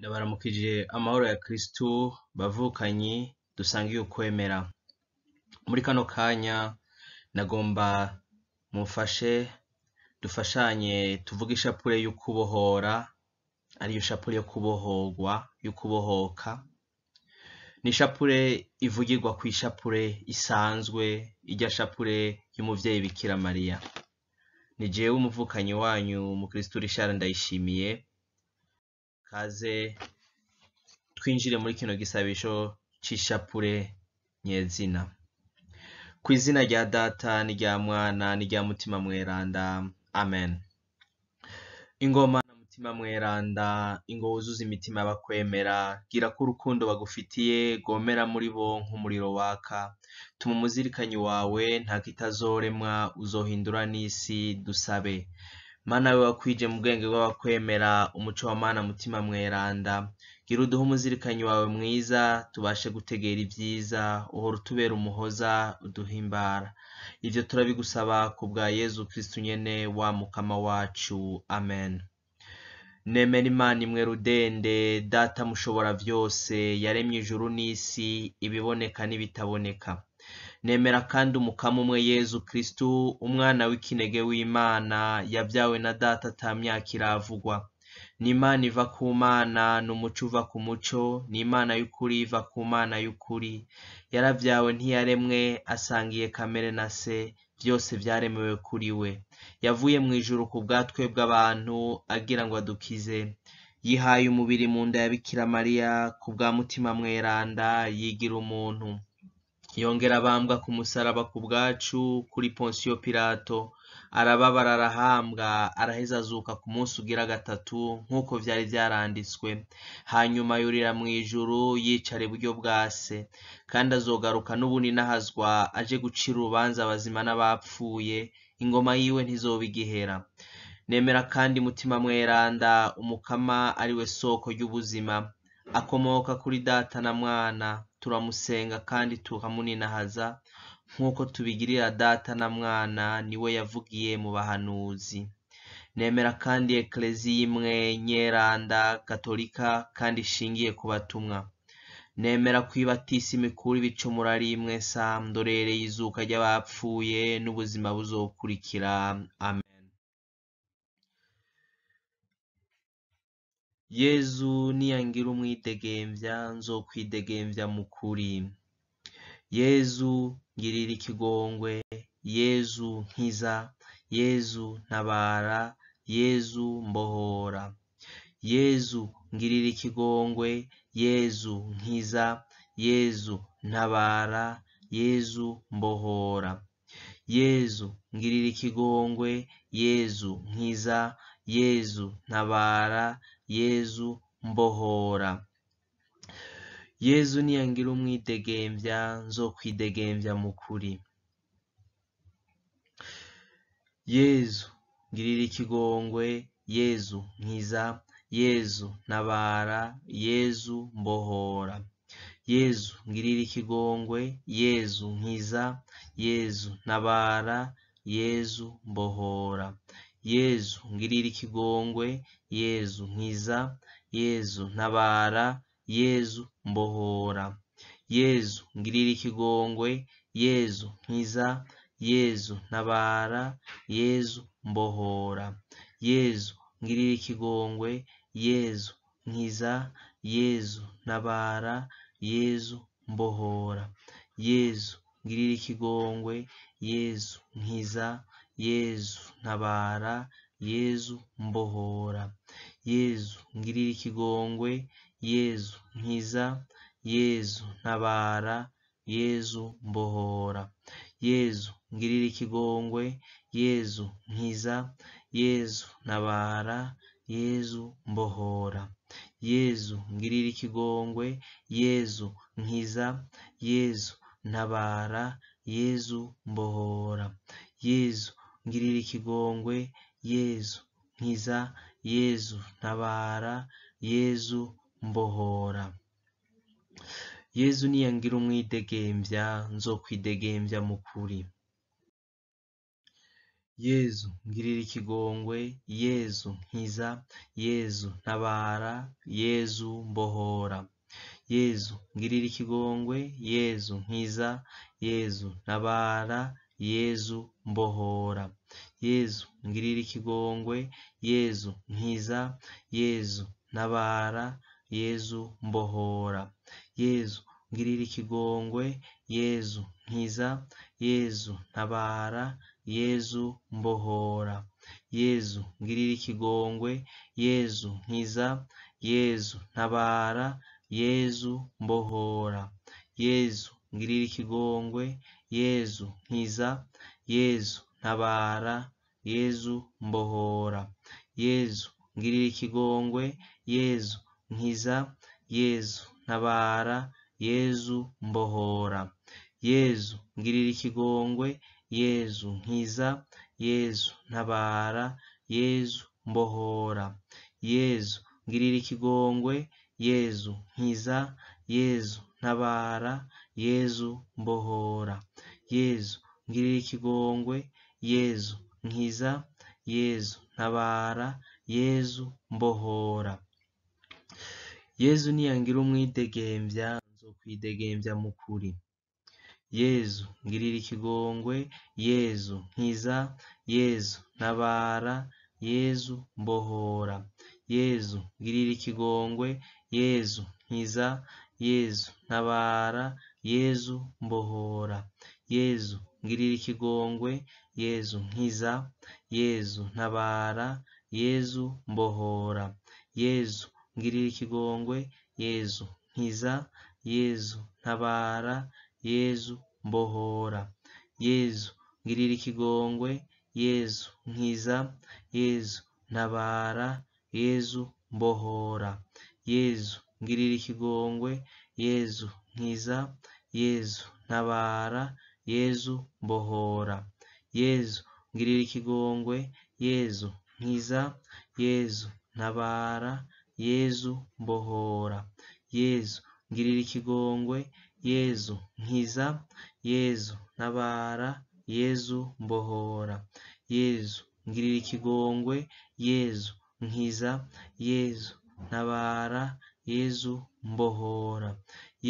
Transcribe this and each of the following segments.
ndabaramukije amahoro ya kirisitu bavukanyi dusangiye ukwemera muri kano kanya nagomba mufashe dufashanye tuvuge ishapure yo kubohora ariyo shapure yo kubohorwa yo kubohoka ni ishapure ivugirwa ku ishapure isanzwe ijya shapure y'umubyeyi bikira mariya ni jewe umuvukanyi wanyu umukirisitu rishara ndayishimiye kaze twinjire muri kino gisabisho cy'ishapure nyezina ku izina rya data n'irya mwana n'irya mutima mweranda amen ingoma na mutima mweranda ingo wuzuza imitima bakwemera gira ko urukundo bagufitiye gomera muri bo nk'umuriro waka tuma umuzirikanyi wawe ntakitazoremwa uzohindura n'isi dusabe mana we wakwije mu bwenge bw'abakwemera umuco wa mana mutima mweranda gira uduha umuzirikanyi wawe mwiza tubashe gutegera ibyiza uhora utubera umuhoza uduhimbara ibyo turabigusaba ku bwa yezu kristu nyene wa mukama wacu amen nemera imana imwe rudende data mushobora byose yaremye ijuru n'isi ibiboneka n'ibitaboneka nemera kandi umukamo umwe yezu Kristu, umwana w'ikinege w'imana yabyawe na data atamyaka iravugwa ni imana iva ku mana ni umuco uva ku muco ni imana y'ukuri iva ku mana y'ukuri yarabyawe ntiyaremwe asangiye kamere na se byose byaremewe kuri we yavuye mu ijuru ku bwatwe bw'abantu agira ngo adukize yihaye umubiri mu nda ya bikira mariya ku bwa mutima mweranda yigira umuntu Yongera abambwa ku musaraba ku bwacu kuri Ponsiyo Pilato, arababara arahambwa, araheza azuka ku munsi ugira gatatu nk'uko byari byaranditswe. Hanyuma yurira mu ijuru yicara iburyo bwa se, kandi azogaruka n'ubuni n'ahazwa aje gucira urubanza abazima n'abapfuye, ingoma yiwe ntizoba igihera. Nemera kandi mutima mweranda umukama ari we soko ry'ubuzima, akomoka kuri data na mwana. turamusenga kandi turamuninahaza nk'uko tubigirira data na mwana ni we yavugiye mu bahanuzi nemera kandi ekereziya imwe nyeranda gatolika kandi ishingiye ku batumwa nemera ko ibatisimu ikura ibicumuro ari imwe sa ndorereye izuka ry'abapfuye n'ubuzima buzokurikira amen yezu niyangira umwidegemvya nzokwidegemvya mu kuri yezu ngirira ikigongwe yezu nkiza yezu ntabara yezu mbohora yezu ngirira ikigongwe yezu nkiza yezu ntabara yezu mbohora yezu ngirira ikigongwe yezu nkiza yezu ntabara yezu mbohora yezu niyangira umwidegembya nzokwidegembya mu kuri yezu ngirira ikigongwe yezu nkiza yezu nabara yezu mbohora yezu ngirira ikigongwe yezu nkiza yezu nabara yezu mbohora yezu ngirira ikigongwe yezu nkiza yezu ntabara yezu mbohora yezu ngirira ikigongwe yezu nkiza yezu ntabara yezu mbohora yezu ngirira ikigongwe yezu nkiza yezu ntabara yezu mbohora yezu ngirira ikigongwe yezu nkiza yezu ntabara yezu mbohora yezu ngirira ikigongwe yezu nkiza yezu ntabara yezu mbohora yezu ngirira ikigongwe yezu nkiza yezu ntabara yezu mbohora yezu ngirira ikigongwe yezu nkiza yezu ntabara yezu mbohora yezu ngirira ikigongwe yezu nkiza yezu ntabara yezu mbohora yezu niyangira umwidegembya nzokwidegembya mu kuri yezu ngirira ikigongwe yezu nkiza yezu ntabara yezu mbohora yezu ngirira ikigongwe yezu nkiza yezu ntabara yezu mbohora yezu ngirira ikigongwe yezu nkiza yezu ntabara yezu mbohora yezu ngirira ikigongwe yezu nkiza yezu ntabara yezu mbohora yezu ngirira ikigongwe yezu nkiza yezu ntabara yezu mbohora yezu ngirira ikigongwe, yezu nkiza, yezu ntabara, yezu mbohora, yezu ngirira ikigongwe, yezu nkiza, yezu ntabara, yezu mbohora, yezu ngirira ikigongwe, yezu nkiza, yezu ntabara, yezu mbohora, yezu ngirira ikigongwe, yezu nkiza, yezu ntabara yezu mbohora, yezu ngirira ikigongwe, yezu nkiza, yezu ntabara, yezu mbohora yezu niyangira umwidegembya nzokwidegembya mu kuri yezu ngirira ikigongwe, yezu nkiza, yezu ntabara, yezu mbohora yezu ngirira ikigongwe, yezu nkiza yezu ntabara, yezu mbohora, yezu ngirira ikigongwe, yezu nkiza, yezu ntabara, yezu mbohora, yezu ngirira ikigongwe, yezu nkiza, yezu ntabara, yezu mbohora, yezu ngirira ikigongwe, yezu nkiza, yezu ntabara, yezu mbohora, yezu ngirira ikigongwe, yezu nkiza, yezu ntabara, yezu mbohora, yezu ngirira ikigongwe, yezu nkiza, yezu ntabara, yezu mbohora, yezu ngirira ikigongwe, yezu nkiza, yezu ntabara, yezu mbohora, yezu ngirira ikigongwe, yezu nkiza, yezu ntabara, yezu mbohora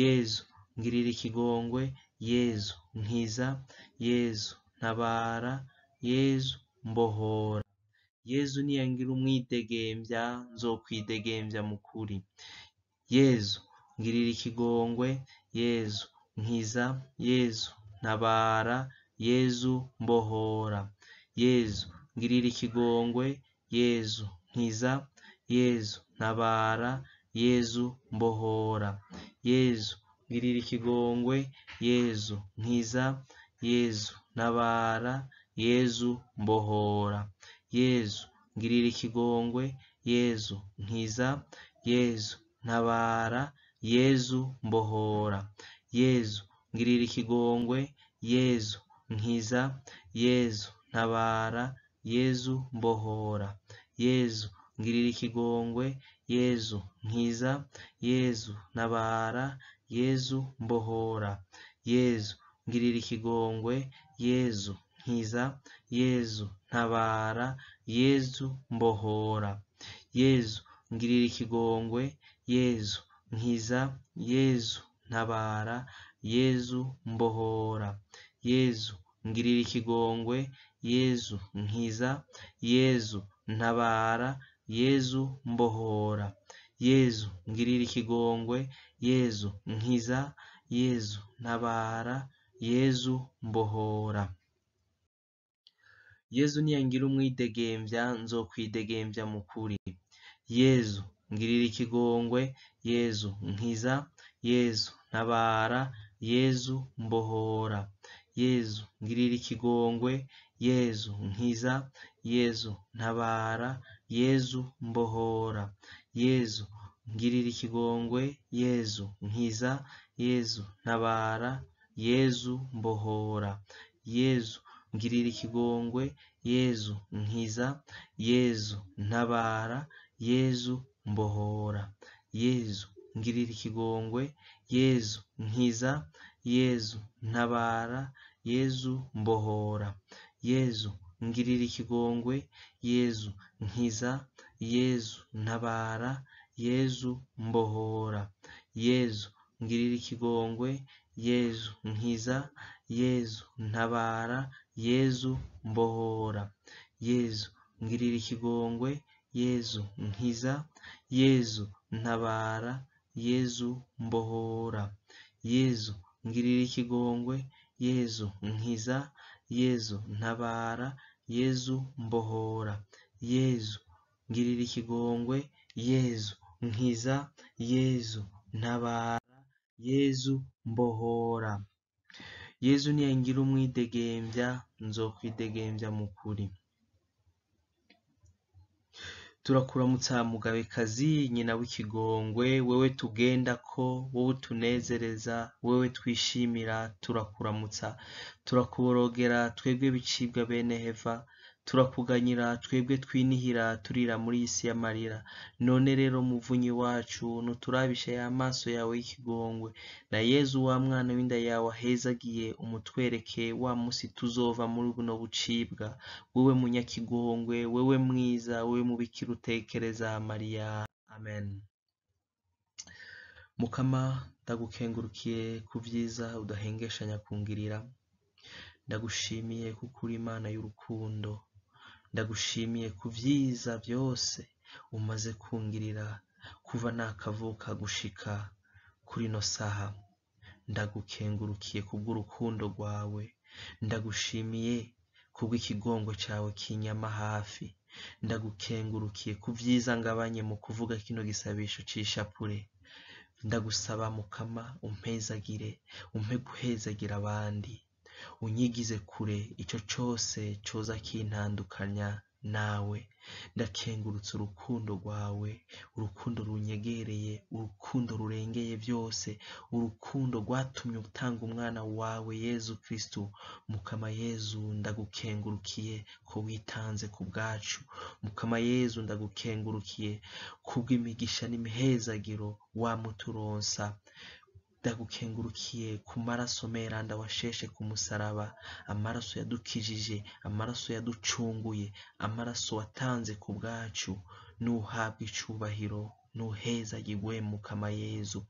yezu ngirira ikigongwe yezu nkiza yezu ntabara yezu mbohora yezu niyangira umwidegembya nzokwidegembya mu kuri yezu ngirira ikigongwe yezu nkiza yezu ntabara yezu mbohora yezu ngirira ikigongwe yezu nkiza yezu ntabara yezu mbohora, yezu girira ikigongwe, yezu nkiza, yezu nabara yezu mbohora, yezu girira ikigongwe, yezu nkiza, yezu nabara yezu mbohora, yezu girira ikigongwe, yezu nkiza, yezu nabara yezu mbohora, yezu ngirira ikigongwe yezu nkiza yezu nabara yezu mbohora yezu ngirira ikigongwe yezu nkiza yezu ntabara yezu mbohora yezu ngirira ikigongwe yezu nkiza yezu ntabara yezu mbohora yezu ngirira ikigongwe yezu nkiza yezu ntabara yezu mbohora yezu ngirira ikigongwe yezu nkiza yezu ntabara yezu mbohora yezu niyangira umwidegembya nzokwidegembya mu kuri yezu ngirira ikigongwe yezu nkiza yezu ntabara yezu mbohora yezu ngirira ikigongwe yezu nkiza, yezu ntabara, yezu mbohora, yezu ngirira ikigongwe, yezu nkiza, yezu ntabara, yezu mbohora, yezu ngirira ikigongwe, yezu nkiza, yezu ntabara, yezu mbohora, yezu ngirira ikigongwe, yezu nkiza, yezu ntabara, yezu mbohora yezu ngirira ikigongwe, yezu nkiza, yezu ntabara, yezu mbohora, yezu ngirira ikigongwe, yezu nkiza, yezu ntabara, yezu mbohora, yezu ngirira ikigongwe, yezu nkiza, yezu ntabara, yezu mbohora, yezu ngirira ikigongwe yezu nkiza, yezu ntabara, yezu mbohora, yezu ngirira ikigongwe, yezu nkiza, yezu ntabara, yezu mbohora, yezu niyangira umwidegembya nzokwidegembya mu kuri turakuramutsa mugabekazi nyina w'ikigongwe wewe tugenda ko wowe tunezereza wowe twishimira turakuramutsa turakuborogera twebwe bicibwa bene heva turakuganyira twebwe twinihira turira muri iyi si y'amarira none rero muvunyi wacu nuturabishe ya maso yawe y'ikigongwe na yezu wa mwana w'inda yawe ahezagiye umutwereke wa munsi tuzova muri buno bucibwa wewe munyakigongwe wewe mwiza wewe mubikira utekereza mariya amen mukama ndagukengurukiye ku byiza udahengeshanya kungirira ndagushimiye kuko uri imana y'urukundo ndagushimiye ku byiza byose umaze kungirira kuva nakavuka gushika kuri ino saha ndagukengurukiye kubw'urukundo rwawe ndagushimiye kubw'ikigongo cyawe kinyama hafi ndagukengurukiye ku byiza ngabanye mu kuvuga kino gisabisho c'ishapure ndagusaba mukama umpezagire umpe guhezagira abandi unyigize kure icyo cyose cyoza kintandukanya nawe ndakengurutse urukundo rwawe urukundo runyegereye urukundo rurengeye byose urukundo rwatumye utanga umwana wawe yezu kristu mukama yezu ndagukengurukiye ko witanze ku bwacu mukama yezu ndagukengurukiye kubw'imigisha n'imihezagiro wa wamuturonsa ndagukengurukiye ku maraso meranda washeshe ku musaraba amaraso yadukijije amaraso yaducunguye amaraso watanze ku bwacu nuhabwe icyubahiro ntuheza yigwe mukama yezu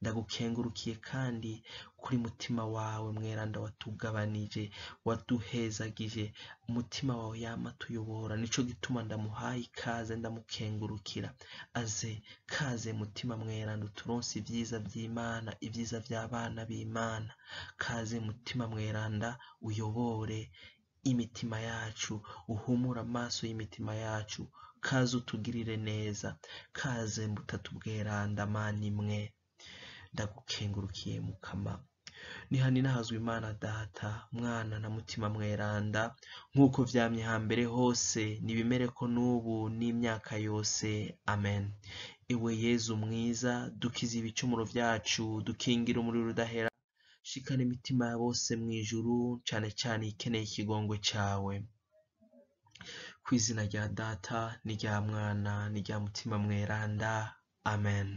ndagukengurukiye kandi kuri mutima wawe mweranda watugabanije waduhezagije umutima wawe yama tuyobora nico gituma ndamuhaye ikaze ndamukengurukira aze kaze mutima mweranda uturonse ibyiza by'imana ibyiza by'abana b'imana kaze mutima mweranda uyobore imitima yacu uhumure amaso y'imitima yacu kaza utugirire neza kaze butatu bweranda mana imwe ndagukengurukiye mukama nihani nahazwa imana data mwana na mutima mweranda nk'uko byamye hambere hose nibimere ko n'ubu n'imyaka yose amen iwe yezu mwiza dukiza ibicumuro byacu dukingira umuriro udahera shikana imitima ya bose mu ijuru cyane cyane ikeneye ikigongo cyawe ku izina rya data n'irya mwana n'irya mutima mweranda amen